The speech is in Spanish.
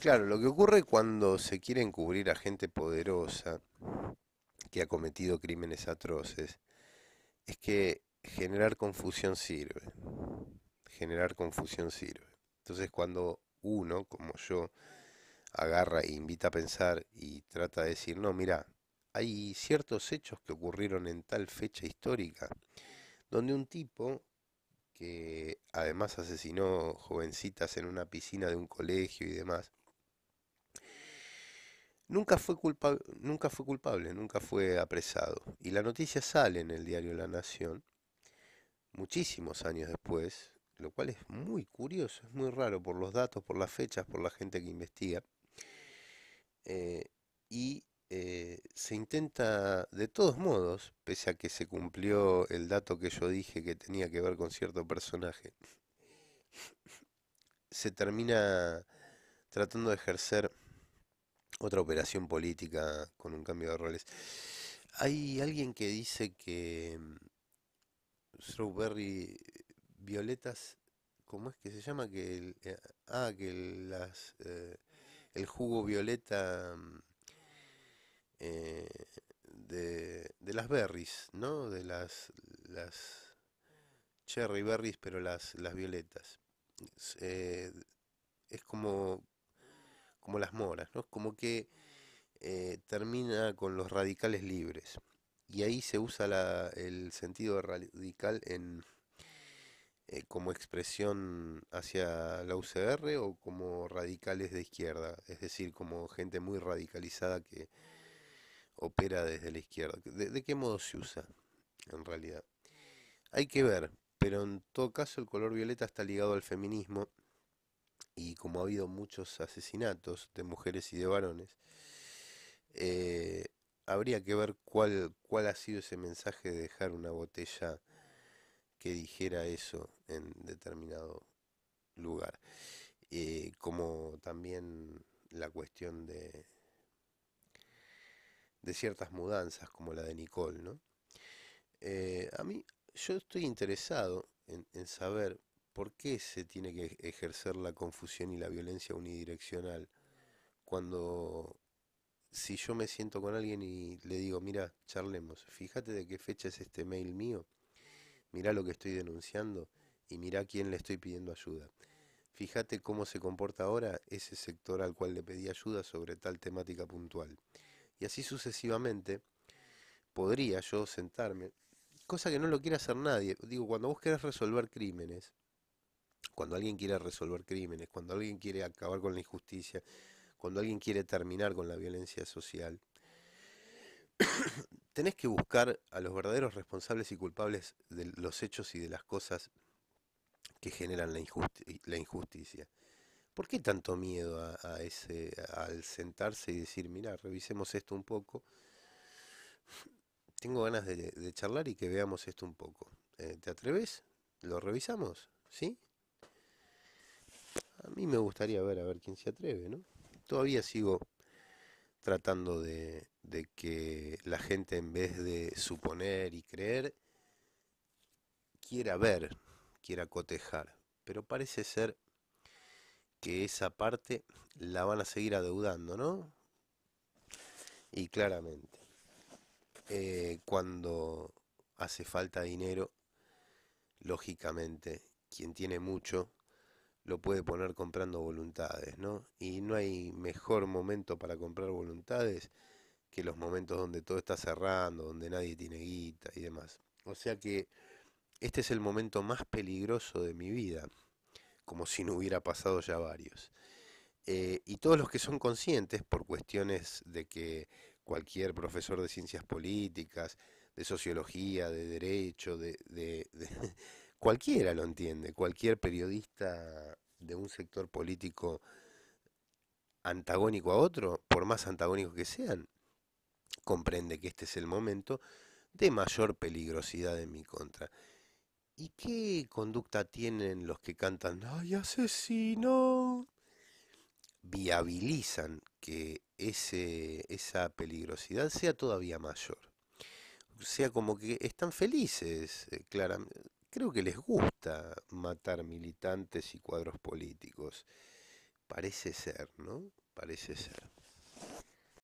Claro, lo que ocurre cuando se quiere encubrir a gente poderosa que ha cometido crímenes atroces es que generar confusión sirve. Generar confusión sirve. Entonces cuando uno, como yo, agarra e invita a pensar y trata de decir, no, mira, hay ciertos hechos que ocurrieron en tal fecha histórica, donde un tipo que además asesinó jovencitas en una piscina de un colegio y demás, Nunca fue, culpable, nunca fue culpable, nunca fue apresado. Y la noticia sale en el diario La Nación muchísimos años después, lo cual es muy curioso, es muy raro por los datos, por las fechas, por la gente que investiga. Eh, y eh, se intenta, de todos modos, pese a que se cumplió el dato que yo dije que tenía que ver con cierto personaje, se termina tratando de ejercer otra operación política con un cambio de roles. Hay alguien que dice que mm, Strawberry Violetas, ¿cómo es que se llama? Que eh, ah, que el, las, eh, el jugo violeta mm, eh, de, las berries, ¿no? De las, las cherry berries, pero las, las violetas. es como como las moras, ¿no? como que eh, termina con los radicales libres. Y ahí se usa el sentido radical en, eh, como expresión hacia la UCR o como radicales de izquierda, es decir, como gente muy radicalizada que opera desde la izquierda. de qué modo se usa en realidad? Hay que ver, pero en todo caso el color violeta está ligado al feminismo y como ha habido muchos asesinatos de mujeres y de varones, eh, habría que ver cuál, cuál ha sido ese mensaje de dejar una botella que dijera eso en determinado lugar. Eh, como también la cuestión de, de ciertas mudanzas, como la de Nicole, ¿no? Eh, a mí, yo estoy interesado en saber ¿Por qué se tiene que ejercer la confusión y la violencia unidireccional? Cuando si yo me siento con alguien y le digo, mira, charlemos, fíjate de qué fecha es este mail mío, mira lo que estoy denunciando y mira a quién le estoy pidiendo ayuda. Fíjate cómo se comporta ahora ese sector al cual le pedí ayuda sobre tal temática puntual. Y así sucesivamente, podría yo sentarme, cosa que no lo quiere hacer nadie. Digo, cuando vos querés resolver crímenes, cuando alguien quiere resolver crímenes, cuando alguien quiere acabar con la injusticia, cuando alguien quiere terminar con la violencia social, tenés que buscar a los verdaderos responsables y culpables de los hechos y de las cosas que generan la, injusticia. ¿Por qué tanto miedo a, ese, al sentarse y decir, mira, revisemos esto un poco? Tengo ganas de, charlar y que veamos esto un poco. Eh, ¿Te atreves? ¿Lo revisamos? ¿Sí? mí me gustaría ver a ver quién se atreve, ¿no? Todavía sigo tratando de, que la gente en vez de suponer y creer, quiera ver, quiera cotejar. Pero parece ser que esa parte la van a seguir adeudando, ¿no? Y claramente, eh, cuando hace falta dinero, lógicamente, quien tiene mucho lo puede poner comprando voluntades, ¿no? Y no hay mejor momento para comprar voluntades que los momentos donde todo está cerrando, donde nadie tiene guita y demás. O sea que este es el momento más peligroso de mi vida, como si no hubiera pasado ya varios. Eh, y todos los que son conscientes por cuestiones de que cualquier profesor de ciencias políticas, de sociología, de derecho, de cualquiera lo entiende, cualquier periodista de un sector político antagónico a otro, por más antagónicos que sean, comprende que este es el momento de mayor peligrosidad en mi contra. ¿Y qué conducta tienen los que cantan ¡Ay, asesino! Viabilizan que ese, esa peligrosidad sea todavía mayor. O sea, como que están felices, eh, claramente creo que les gusta matar militantes y cuadros políticos. Parece ser, ¿no? Parece ser.